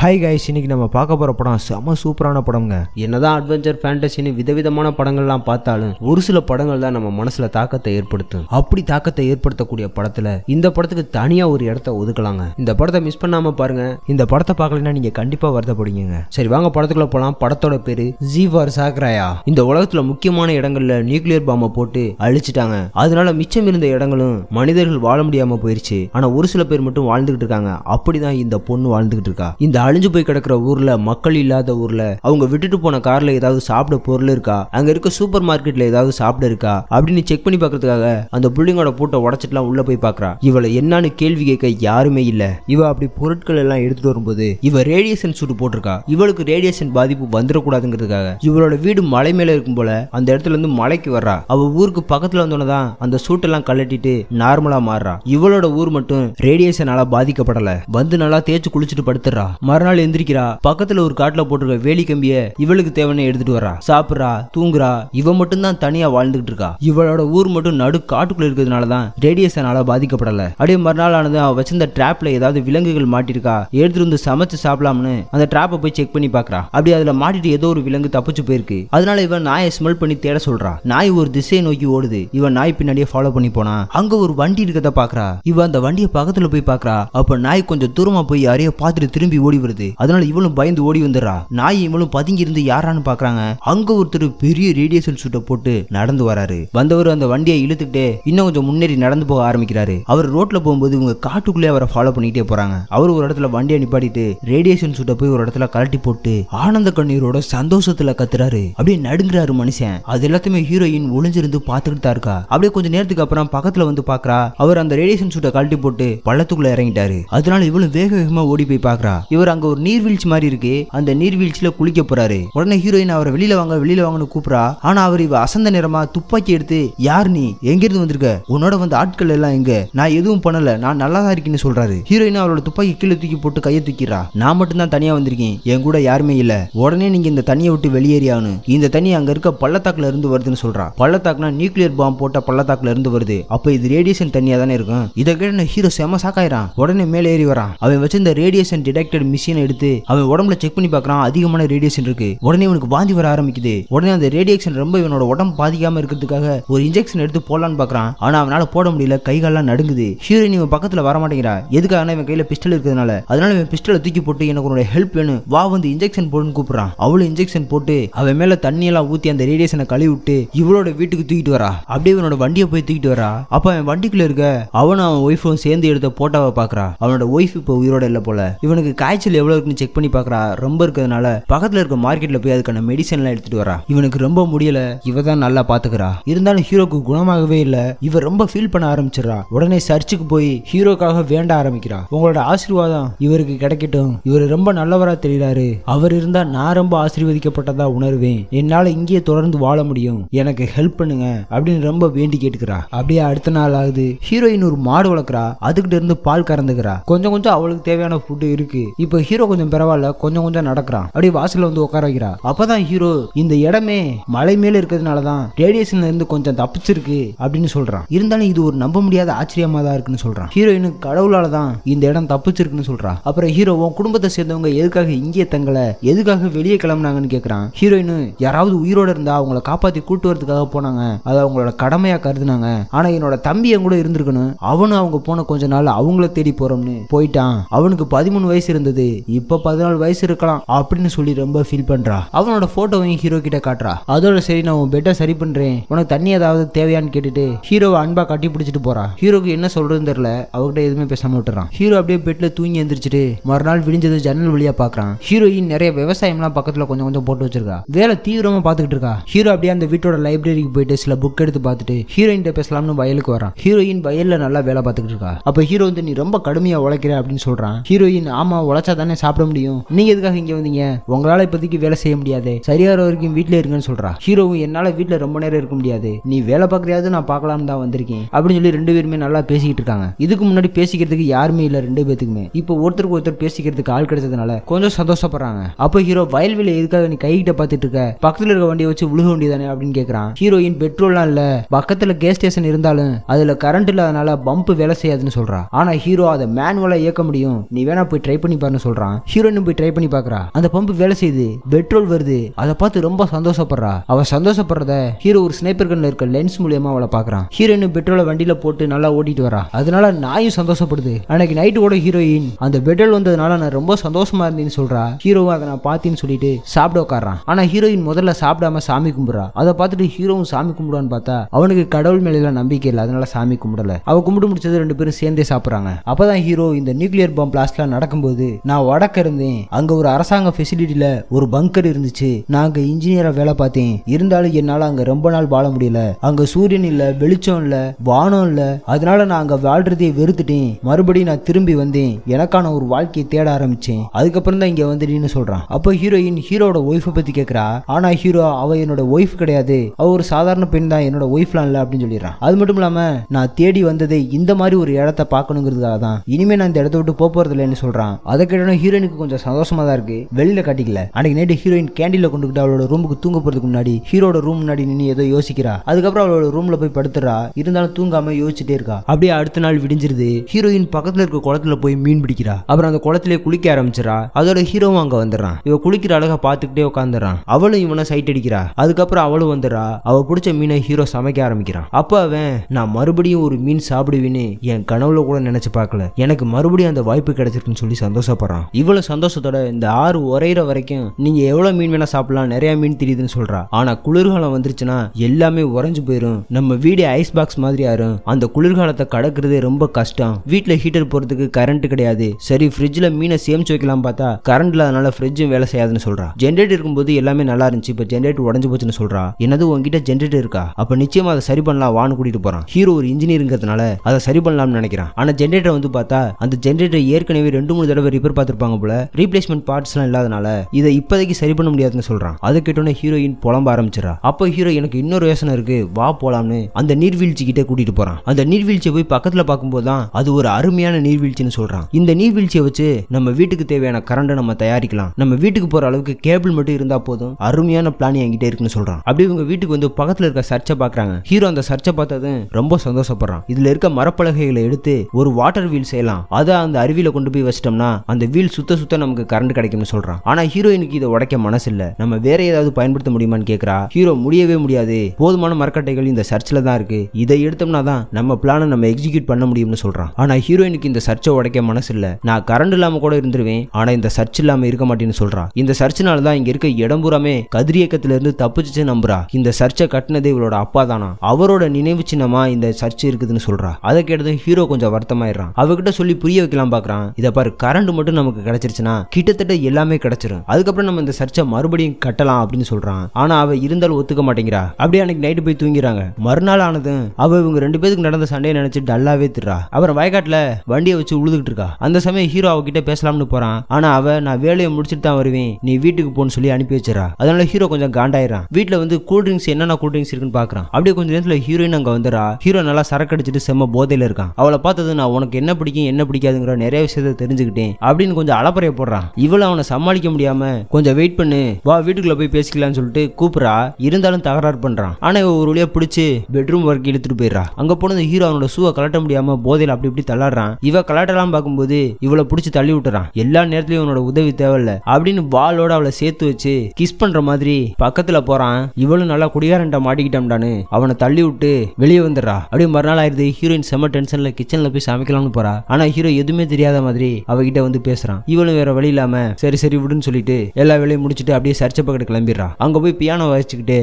hi guys இன்னைக்கு நம்ம பார்க்க போகிற படம் செம சூப்பரான படம்ங்க என்னதான் அட்வென்ச்சர் ஃபேண்டசின்னு விதவிதமான படங்கள்லாம் பார்த்தாலும் ஒரு சில படங்கள் தான் நம்ம மனசில் தாக்கத்தை ஏற்படுத்தும் அப்படி தாக்கத்தை ஏற்படுத்தக்கூடிய படத்தில் இந்த படத்துக்கு தனியாக ஒரு இடத்த ஒதுக்கலாங்க இந்த படத்தை மிஸ் பண்ணாமல் பாருங்க இந்த படத்தை பார்க்கலன்னா நீங்கள் கண்டிப்பாக வருத்தப்படுங்க சரி வாங்க படத்துக்குள்ள போகலாம் படத்தோட பேர் ஜி ஃபார் சாக்ராயா இந்த உலகத்தில் முக்கியமான இடங்களில் நியூக்ளியர் பாம்பை போட்டு அழிச்சிட்டாங்க அதனால மிச்சம் இருந்த இடங்களும் மனிதர்கள் வாழ முடியாமல் போயிருச்சு ஆனால் ஒரு சில பேர் மட்டும் வாழ்ந்துகிட்டு இருக்காங்க அப்படிதான் இந்த பொண்ணு வாழ்ந்துகிட்டு இருக்கா இந்த அழிஞ்சு போய் கிடக்கிற ஊர்ல மக்கள் இல்லாத ஊர்ல அவங்க விட்டுட்டு போன கார்ல ஏதாவது சாப்பிட பொருள் இருக்கா அங்க இருக்க சூப்பர் மார்க்கெட்ல ஏதாவது சாப்பிட இருக்கா அப்படின்னு செக் பண்ணி பாக்குறதுக்காக அந்த புள்ளிங்கோட பூட்டை உடச்சிட்டு உள்ள போய் பாக்குறா இவளை என்னன்னு கேள்வி கேட்க யாருமே இல்ல இவ அப்படி பொருட்கள் எல்லாம் எடுத்துட்டு வரும்போது இவ ரேடியேஷன் சூட்டு போட்டிருக்கா இவளுக்கு ரேடியேஷன் பாதிப்பு வந்துடக்கூடாதுங்கிறதுக்காக இவளோட வீடு மலை மேல இருக்கும் போல அந்த இடத்துல இருந்து மலைக்கு வர்றா அவ ஊருக்கு பக்கத்துல வந்தோன்னதான் அந்த சூட்டெல்லாம் கலட்டிட்டு நார்மலா மாறுறா இவளோட ஊர் மட்டும் ரேடியேஷனால பாதிக்கப்படல வந்து நல்லா தேய்ச்சி குளிச்சுட்டு படுத்துறா மறுநாள் எந்திரிக்கிறா பக்கத்துல ஒரு காட்டுல போட்டிருக்க வேலி கம்பிய இவளுக்கு தேவையான எடுத்துட்டு வரா சாப்பிடறா தூங்குறா இவ மட்டும் தான் தனியா வாழ்ந்துகிட்டு இருக்கா இவளோட ஊர் மட்டும் நடு காட்டுக்குள்ள இருக்கிறதுனாலதான் ரேடியேஷனால பாதிக்கப்படல அப்படியே மறுநாள் ஆனது அவ வச்சிருந்த டிராப்ல ஏதாவது விலங்குகள் மாட்டிருக்கா எடுத்துட்டு வந்து சமைச்சு சாப்பிடலாம்னு அந்த டிராப்ப போய் செக் பண்ணி பாக்குறா அப்படி அதுல மாட்டிட்டு ஏதோ ஒரு விலங்கு தப்பிச்சு போயிருக்கு அதனால இவன் நாயை ஸ்மெல் பண்ணி தேட சொல்றா நாய் ஒரு திசையை நோக்கி ஓடுது இவன் நாய் பின்னாடியே ஃபாலோ பண்ணி போனா அங்க ஒரு வண்டி இருக்கதை பாக்குறா இவன் அந்த வண்டியை பக்கத்துல போய் பாக்குறா அப்ப நாய் கொஞ்சம் தூரமா போய் யாரையோ பாத்துட்டு திரும்பி ஓடி வருது அதனால இவளும் பயந்து ஓடி வந்துடுறா நாய் இவளும் பதுங்கி இருந்து யாரான்னு பாக்குறாங்க அங்க ஒருத்தர் பெரிய ரேடியேஷன் சூட்டை போட்டு நடந்து வராரு வந்தவர் அந்த வண்டியை இழுத்துட்டு இன்னும் கொஞ்சம் முன்னேறி நடந்து போக ஆரம்பிக்கிறாரு அவர் ரோட்ல போகும்போது இவங்க காட்டுக்குள்ளே அவரை ஃபாலோ பண்ணிக்கிட்டே போறாங்க அவர் ஒரு இடத்துல வண்டியை நிப்பாட்டிட்டு ரேடியேஷன் சூட்டை போய் ஒரு இடத்துல கலட்டி போட்டு ஆனந்த கண்ணீரோட சந்தோஷத்துல கத்துறாரு அப்படியே நடுங்குறாரு மனுஷன் அது எல்லாத்தையுமே ஹீரோயின் ஒளிஞ்சிருந்து பாத்துக்கிட்டு தான் இருக்கா அப்படியே கொஞ்சம் நேரத்துக்கு அப்புறம் பக்கத்துல வந்து பாக்குறா அவர் அந்த ரேடியேஷன் சூட்டை கழட்டி போட்டு பள்ளத்துக்குள்ள இறங்கிட்டாரு அதனால இவளும் வேக வேகமா ஓடி போய் பாக்குறா இவர் அங்க ஒரு நீர்வீழ்ச்சி மாதிரி இருக்கு அந்த நீர்வீழ்ச்சியில குளிக்க போறாரு உடனே ஹீரோயின் அவரை வெளியில வாங்க வெளியில வாங்கன்னு கூப்பிடா ஆனா அவர் இவ அசந்த நிறமா துப்பாக்கி எடுத்து யார் நீ எங்க இருந்து வந்திருக்க உன்னோட வந்த ஆட்கள் எல்லாம் எங்க நான் எதுவும் பண்ணல நான் நல்லா தான் இருக்கேன்னு சொல்றாரு ஹீரோயின் அவரோட துப்பாக்கி கீழே தூக்கி போட்டு கையை தூக்கிறா நான் மட்டும் தான் தனியா வந்திருக்கேன் என் கூட யாருமே இல்ல உடனே நீங்க இந்த தண்ணியை விட்டு வெளியேறியானு இந்த தண்ணி அங்க இருக்க பள்ளத்தாக்குல இருந்து வருதுன்னு சொல்றா பள்ளத்தாக்குனா நியூக்ளியர் பாம்பு போட்ட பள்ளத்தாக்குல இருந்து வருது அப்ப இது ரேடியேஷன் தண்ணியா தானே இருக்கும் இதை கேட்ட ஹீரோ செம சாக்காயிரான் உடனே மேலே ஏறி வரான் அவன் வச்சிருந்த ரேடியேஷன் டிடெக்டட் மிஷின் மிஷினை எடுத்து அவன் உடம்புல செக் பண்ணி பார்க்குறான் அதிகமான ரேடியேஷன் இருக்கு உடனே இவனுக்கு வாந்தி வர ஆரம்பிக்குது உடனே அந்த ரேடியேஷன் ரொம்ப இவனோட உடம்பு பாதிக்காம இருக்கிறதுக்காக ஒரு இன்ஜெக்ஷன் எடுத்து போடலான்னு பார்க்குறான் ஆனால் அவனால் போட முடியல கைகாலெல்லாம் நடுங்குது ஹீரோயின் இவன் பக்கத்தில் வர மாட்டேங்கிறா எதுக்காக இவன் கையில் பிஸ்டல் இருக்கிறதுனால அதனால இவன் பிஸ்டலை தூக்கி போட்டு எனக்கு உன்னோட ஹெல்ப் வேணும் வா வந்து இன்ஜெக்ஷன் போடுன்னு கூப்பிட்றான் அவளும் இன்ஜெக்ஷன் போட்டு அவன் மேலே தண்ணியெல்லாம் ஊற்றி அந்த ரேடியேஷனை கழுவி விட்டு இவளோட வீட்டுக்கு தூக்கிட்டு வரா அப்படியே இவனோட வண்டியை போய் தூக்கிட்டு வரா அப்போ அவன் வண்டிக்குள்ள இருக்க அவனும் அவன் ஒய்ஃபும் சேர்ந்து எடுத்த போட்டோவை பார்க்குறா அவனோட ஒய்ஃப் இப்போ உயிரோட இல்லை போல இவனுக்கு காய்ச்சல் மெடிக்கல் எவ்வளோ இருக்குன்னு செக் பண்ணி பார்க்குறா ரொம்ப இருக்கிறதுனால பக்கத்தில் இருக்க மார்க்கெட்டில் போய் அதுக்கான மெடிசன்லாம் எடுத்துகிட்டு வரா இவனுக்கு ரொம்ப முடியலை இவ தான் நல்லா பார்த்துக்கிறா இருந்தாலும் ஹீரோக்கு குணமாகவே இல்லை இவர் ரொம்ப ஃபீல் பண்ண ஆரம்பிச்சிடறா உடனே சர்ச்சுக்கு போய் ஹீரோக்காக வேண்ட ஆரம்பிக்கிறா உங்களோட ஆசீர்வாதம் இவருக்கு கிடைக்கட்டும் இவர் ரொம்ப நல்லவரா தெரிகிறாரு அவர் இருந்தா நான் ரொம்ப ஆசீர்வதிக்கப்பட்டதா உணர்வேன் என்னால் இங்கேயே தொடர்ந்து வாழ முடியும் எனக்கு ஹெல்ப் பண்ணுங்க அப்படின்னு ரொம்ப வேண்டி கேட்டுக்கிறா அப்படியே அடுத்த நாள் ஆகுது ஹீரோயின் ஒரு மாடு வளர்க்குறா அதுக்கிட்ட இருந்து பால் கறந்துக்கிறா கொஞ்சம் கொஞ்சம் அவளுக்கு தேவையான ஃபுட்டு இருக்கு இப்போ ஹீரோ கொஞ்சம் பரவாயில்ல கொஞ்சம் கொஞ்சம் நடக்கிறான் அப்படி வாசல்ல வந்து உட்கார வைக்கிறா அப்பதான் ஹீரோ இந்த இடமே மலை மேல இருக்கிறதுனால தான் ரேடியேஷன்ல இருந்து கொஞ்சம் தப்பிச்சிருக்கு அப்படின்னு சொல்றான் இருந்தாலும் இது ஒரு நம்ப முடியாத ஆச்சரியமா தான் இருக்குன்னு சொல்றான் ஹீரோயினுக்கு கடவுளால தான் இந்த இடம் தப்பிச்சிருக்குன்னு சொல்றா அப்புறம் ஹீரோவும் குடும்பத்தை சேர்ந்தவங்க எதுக்காக இங்கே தங்கல எதுக்காக வெளியே கிளம்புனாங்கன்னு கேட்கறான் ஹீரோயின் யாராவது உயிரோட இருந்தா அவங்கள காப்பாத்தி கூட்டு வரதுக்காக போனாங்க அது அவங்களோட கடமையா கருதுனாங்க ஆனா என்னோட தம்பி என் கூட இருந்திருக்கணும் அவனும் அவங்க போன கொஞ்ச நாள் அவங்கள தேடி போறோம்னு போயிட்டான் அவனுக்கு பதிமூணு வயசு இருந்தது இப்ப பதினாலு வயசு இருக்கலாம் அப்படின்னு சொல்லி ரொம்ப ஃபீல் பண்றா அவனோட போட்டோவையும் ஹீரோ கிட்ட காட்டுறா அதோட சரி நான் உன் பெட்டை சரி பண்றேன் உனக்கு தண்ணி ஏதாவது தேவையான்னு கேட்டுட்டு ஹீரோவை அன்பா கட்டி பிடிச்சிட்டு போறா ஹீரோக்கு என்ன சொல்றதுன்னு தெரியல அவகிட்ட எதுவுமே பேசாம விட்டுறான் ஹீரோ அப்படியே பெட்ல தூங்கி எந்திரிச்சிட்டு மறுநாள் விடிஞ்சது ஜன்னல் வழியா பாக்குறான் ஹீரோயின் நிறைய விவசாயம்லாம் பக்கத்துல கொஞ்சம் கொஞ்சம் போட்டு வச்சிருக்கா வேலை தீவிரமா பாத்துக்கிட்டு இருக்கா ஹீரோ அப்படியே அந்த வீட்டோட லைப்ரரிக்கு போயிட்டு சில புக் எடுத்து பார்த்துட்டு ஹீரோயின் பேசலாம்னு வயலுக்கு வரான் ஹீரோயின் வயல்ல நல்லா வேலை பார்த்துக்கிட்டு இருக்கா அப்ப ஹீரோ வந்து நீ ரொம்ப கடுமையா உழைக்கிற அப்படின்னு சொல்றான் ஹீரோயின் ஆமா உழைச்சா தானே சாப்பிட முடியும் நீங்க எதுக்காக இங்க வந்தீங்க உங்களால இப்போதைக்கு வேலை செய்ய முடியாது சரியாகிற வரைக்கும் வீட்டில் இருக்குன்னு சொல்றா ஹீரோவும் என்னால வீட்டுல ரொம்ப நேரம் இருக்க முடியாது நீ வேலை பார்க்குறியாவது நான் பார்க்கலான்னு தான் வந்திருக்கேன் அப்படின்னு சொல்லி ரெண்டு பேருமே நல்லா பேசிக்கிட்டு இருக்காங்க இதுக்கு முன்னாடி பேசிக்கிறதுக்கு யாருமே இல்ல ரெண்டு பேத்துக்குமே இப்போ ஒருத்தருக்கு ஒருத்தர் பேசிக்கிறதுக்கு ஆள் கிடைச்சதுனால கொஞ்சம் சந்தோஷப்படுறாங்க அப்போ ஹீரோ வயல்வெளி எதுக்காக நீ கைகிட்ட பார்த்துட்டு இருக்க பக்கத்துல இருக்க வண்டியை வச்சு உழுக வண்டி தானே அப்படின்னு கேட்குறான் ஹீரோயின் பெட்ரோல்லாம் இல்ல பக்கத்துல கேஸ் ஸ்டேஷன் இருந்தாலும் அதுல கரண்ட் இல்லாதனால பம்ப் வேலை செய்யாதுன்னு சொல்றான் ஆனா ஹீரோ அதை மேனுவலாக இயக்க முடியும் நீ வேணா போய் ட்ரை பண்ணி பாருன்னு சொல்றான் ஹீரோயின் போய் ட்ரை பண்ணி பார்க்குறா அந்த பம்பு வேலை செய்யுது பெட்ரோல் வருது அதை பார்த்து ரொம்ப சந்தோஷப்படுறா அவள் சந்தோஷப்படுறத ஹீரோ ஒரு ஸ்னைப்பர் கண்ணில் இருக்க லென்ஸ் மூலியமா அவளை பாக்குறான் ஹீரோயின் பெட்ரோல வண்டியில போட்டு நல்லா ஓட்டிட்டு வரா அதனால நாயும் சந்தோஷப்படுது அன்னைக்கு நைட்டு கூட ஹீரோயின் அந்த பெட்ரோல் வந்ததுனால நான் ரொம்ப சந்தோஷமா இருந்தேன்னு சொல்றா ஹீரோவும் அதை நான் பார்த்தேன்னு சொல்லிட்டு சாப்பிட உட்காடுறான் ஆனா ஹீரோயின் முதல்ல சாப்பிடாம சாமி கும்பிட்றா அதை பார்த்துட்டு ஹீரோவும் சாமி கும்பிடுவான்னு பார்த்தா அவனுக்கு கடவுள் மேல நம்பிக்கை இல்லை அதனால சாமி கும்பிடல அவ கும்பிட்டு முடிச்சது ரெண்டு பேரும் சேர்ந்தே சாப்பிடுறாங்க அப்பதான் ஹீரோ இந்த நியூக்ளியர் பாம் பிளாஸ்ட்லாம் நடக்கும்போது நான் நான் வடக்க இருந்தேன் அங்க ஒரு அரசாங்க ஃபெசிலிட்டியில ஒரு பங்கர் இருந்துச்சு நாங்க இன்ஜினியரா வேலை பார்த்தேன் இருந்தாலும் என்னால அங்க ரொம்ப நாள் வாழ முடியல அங்க சூரியன் இல்ல வெளிச்சம் இல்ல வானம் இல்ல அதனால நான் அங்க வாழ்றதே வெறுத்துட்டேன் மறுபடியும் நான் திரும்பி வந்தேன் எனக்கான ஒரு வாழ்க்கையை தேட ஆரம்பிச்சேன் அதுக்கப்புறம் தான் இங்க வந்துட்டேன்னு சொல்றான் அப்போ ஹீரோயின் ஹீரோட ஒய்ஃபை பத்தி கேட்கறா ஆனா ஹீரோ அவ என்னோட ஒய்ஃப் கிடையாது அவ ஒரு சாதாரண பெண் தான் என்னோட ஒய்ஃப்லாம் இல்ல அப்படின்னு சொல்லிடுறான் அது மட்டும் இல்லாம நான் தேடி வந்ததே இந்த மாதிரி ஒரு இடத்த பாக்கணுங்கிறதுக்காக தான் இனிமே நான் இந்த இடத்த விட்டு போறது இல்லைன்னு சொல்றான் அதை கேட்ட தருணம் ஹீரோயினுக்கு கொஞ்சம் சந்தோஷமா தான் இருக்கு வெளியில கட்டிக்கல அன்னைக்கு நைட்டு ஹீரோயின் கேண்டில கொண்டுகிட்டு அவளோட ரூமுக்கு தூங்க போறதுக்கு முன்னாடி ஹீரோட ரூம் முன்னாடி நின்று ஏதோ யோசிக்கிறா அதுக்கப்புறம் அவளோட ரூம்ல போய் படுத்துறா இருந்தாலும் தூங்காம யோசிச்சுட்டே இருக்கா அப்படியே அடுத்த நாள் விடிஞ்சிருது ஹீரோயின் பக்கத்துல இருக்க குளத்துல போய் மீன் பிடிக்கிறா அப்புறம் அந்த குளத்திலே குளிக்க ஆரம்பிச்சிடா அதோட ஹீரோவும் அங்க வந்துடுறான் இவ குளிக்கிற அழகா பாத்துக்கிட்டே உட்காந்துறான் அவளும் இவனை சைட் அடிக்கிறா அதுக்கப்புறம் அவளும் வந்துடுறா அவ பிடிச்ச மீனை ஹீரோ சமைக்க ஆரம்பிக்கிறான் அப்ப அவன் நான் மறுபடியும் ஒரு மீன் சாப்பிடுவேன்னு என் கனவுல கூட நினைச்சு பார்க்கல எனக்கு மறுபடியும் அந்த வாய்ப்பு கிடைச்சிருக்குன்னு சொல்லி சந்தோஷப்படுறான் சொல்கிறான் இவ்வளோ சந்தோஷத்தோட இந்த ஆறு உரையிற வரைக்கும் நீங்கள் எவ்வளோ மீன் வேணால் சாப்பிடலாம் நிறையா மீன் தெரியுதுன்னு சொல்கிறா ஆனால் குளிர்காலம் வந்துருச்சுன்னா எல்லாமே உறைஞ்சு போயிடும் நம்ம வீடு ஐஸ் பாக்ஸ் மாதிரி ஆயிரும் அந்த குளிர்காலத்தை கடக்கிறதே ரொம்ப கஷ்டம் வீட்டில் ஹீட்டர் போகிறதுக்கு கரண்ட் கிடையாது சரி ஃப்ரிட்ஜில் மீனை சேமிச்சு வைக்கலாம் பார்த்தா கரண்ட் இல்லாதனால ஃப்ரிட்ஜும் வேலை செய்யாதுன்னு சொல்கிறா ஜென்ரேட்டர் இருக்கும்போது எல்லாமே நல்லா இருந்துச்சு இப்போ ஜென்ரேட்டர் உடஞ்சு போச்சுன்னு சொல்கிறா என்னது உங்ககிட்ட ஜென்ரேட்டர் இருக்கா அப்போ நிச்சயமாக அதை சரி பண்ணலாம் வான்னு கூட்டிட்டு போகிறான் ஹீரோ ஒரு இன்ஜினியருங்கிறதுனால அதை சரி பண்ணலாம்னு நினைக்கிறான் ஆனால் ஜென்ரேட்டர் வந்து பார்த்தா அந்த ஜென்ரேட்டர் ஏற்கனவே ரெண்டு மூணு தடவை ரிப்பேர் பார்த்து பார்த்துருப்பாங்க போல ரீப்ளேஸ்மெண்ட் பார்ட்ஸ் எல்லாம் இல்லாதனால இதை இப்போதைக்கு சரி பண்ண முடியாதுன்னு சொல்றான் அது கேட்டோன்னே ஹீரோயின் புலம்ப ஆரம்பிச்சிடா அப்போ ஹீரோ எனக்கு இன்னொரு யோசனை இருக்கு வா போலாம்னு அந்த நீர்வீழ்ச்சி கிட்டே கூட்டிட்டு போறான் அந்த நீர்வீழ்ச்சியை போய் பக்கத்தில் பார்க்கும்போது தான் அது ஒரு அருமையான நீர்வீழ்ச்சின்னு சொல்றான் இந்த நீர்வீழ்ச்சியை வச்சு நம்ம வீட்டுக்கு தேவையான கரண்டை நம்ம தயாரிக்கலாம் நம்ம வீட்டுக்கு போற அளவுக்கு கேபிள் மட்டும் இருந்தா போதும் அருமையான பிளான் என்கிட்ட இருக்குன்னு சொல்றான் அப்படி இவங்க வீட்டுக்கு வந்து பக்கத்தில் இருக்க சர்ச்சை பார்க்குறாங்க ஹீரோ அந்த சர்ச்சை பார்த்ததும் ரொம்ப சந்தோஷப்படுறான் இதுல இருக்க மரப்பலகைகளை எடுத்து ஒரு வாட்டர் வீல் செய்யலாம் அதை அந்த அருவியில கொண்டு போய் வச்சிட்டோம்னா அந்த வீல் சுத்த சுத்த நமக்கு கரண்ட் கிடைக்கும்னு சொல்றான் ஆனா ஹீரோயினுக்கு இதை உடைக்க மனசு இல்ல நம்ம வேற ஏதாவது பயன்படுத்த முடியுமான்னு கேக்குறா ஹீரோ முடியவே முடியாது போதுமான மரக்கட்டைகள் இந்த சர்ச்ல தான் இருக்கு இதை எடுத்தோம்னா தான் நம்ம பிளான நம்ம எக்ஸிக்யூட் பண்ண முடியும்னு சொல்றான் ஆனா ஹீரோயினுக்கு இந்த சர்ச்சை உடைக்க மனசு இல்ல நான் கரண்ட் இல்லாம கூட இருந்துருவேன் ஆனா இந்த சர்ச் இல்லாம இருக்க மாட்டேன்னு சொல்றான் இந்த சர்ச்சினால தான் இங்க இருக்க இடம்பூராமே கதிரியக்கத்துல இருந்து தப்பிச்சு நம்புறா இந்த சர்ச்சை கட்டினது இவளோட அப்பா தானா அவரோட நினைவு சின்னமா இந்த சர்ச் இருக்குதுன்னு சொல்றா அதை கேட்டதும் ஹீரோ கொஞ்சம் வருத்தமாயிடுறான் அவகிட்ட சொல்லி புரிய வைக்கலாம் பாக்குறான் இதை பாரு கரண்ட் மட்டும் நமக்கு கிடைச்சிருச்சுன்னா கிட்டத்தட்ட எல்லாமே கிடைச்சிரும் அதுக்கப்புறம் நம்ம இந்த சர்ச்சை மறுபடியும் கட்டலாம் அப்படின்னு சொல்றான் ஆனா அவ இருந்தாலும் ஒத்துக்க மாட்டேங்கிறா அப்படியே அன்னைக்கு நைட்டு போய் தூங்கிறாங்க மறுநாள் ஆனதும் அவ இவங்க ரெண்டு பேருக்கு நடந்த சண்டையை நினைச்சு டல்லாவே திடுறா அப்புறம் வயக்காட்டுல வண்டியை வச்சு உழுதுகிட்டு இருக்கா அந்த சமயம் ஹீரோ அவகிட்ட பேசலாம்னு போறான் ஆனா அவ நான் வேலையை முடிச்சுட்டு தான் வருவேன் நீ வீட்டுக்கு போன்னு சொல்லி அனுப்பி வச்சிடறா அதனால ஹீரோ கொஞ்சம் காண்டாயிரான் வீட்டுல வந்து கூல் ட்ரிங்க்ஸ் என்னென்ன கூல் ட்ரிங்க்ஸ் இருக்குன்னு பாக்குறான் அப்படியே கொஞ்சம் நேரத்துல ஹீரோயின் அங்க வந்துடா ஹீரோ நல்லா சரக்கு அடிச்சிட்டு செம்ம போதையில இருக்கான் அவளை பார்த்தது நான் உனக்கு என்ன பிடிக்கும் என்ன பிடிக்காதுங்கிற நிறைய விஷயத்த தெரிஞ்சுக்கிட்டேன் அப்படின்னு கொஞ்சம் அலப்பறைய போடுறான் இவளை அவனை சமாளிக்க முடியாம கொஞ்சம் வெயிட் பண்ணு வா வீட்டுக்குள்ள போய் பேசிக்கலாம்னு சொல்லிட்டு கூப்பிடா இருந்தாலும் தகராறு பண்றான் ஆனா இவன் ஒரு வழியா பிடிச்சு பெட்ரூம் ஒர்க் இழுத்துட்டு போயிடுறா அங்க போனது ஹீரோ அவனோட சூவை கலட்ட முடியாம போதையில அப்படி இப்படி தள்ளாடுறான் இவ கலாட்டெல்லாம் பார்க்கும்போது இவளை பிடிச்சி தள்ளி விட்டுறான் எல்லா நேரத்திலயும் அவனோட உதவி தேவையில்ல அப்படின்னு வாளோட அவளை சேர்த்து வச்சு கிஸ் பண்ற மாதிரி பக்கத்துல போறான் இவளும் நல்லா குடியாரன்ட்ட மாட்டிக்கிட்டான்டான்னு அவனை தள்ளி விட்டு வெளியே வந்துடுறா அப்படியே மறுநாள் ஆயிருது ஹீரோயின் செம டென்ஷன்ல கிச்சன்ல போய் சமைக்கலாம்னு போறா ஆனா ஹீரோ எதுவுமே தெரியாத மாதிரி அவகிட்ட வந்து பேச பேசுறான் இவளும் வேற வழி இல்லாம சரி சரி விடுன்னு சொல்லிட்டு எல்லா வேலையும் முடிச்சுட்டு அப்படியே சர்ச்சை பக்கத்து கிளம்பிடுறா அங்க போய் பியானோ வச்சுக்கிட்டு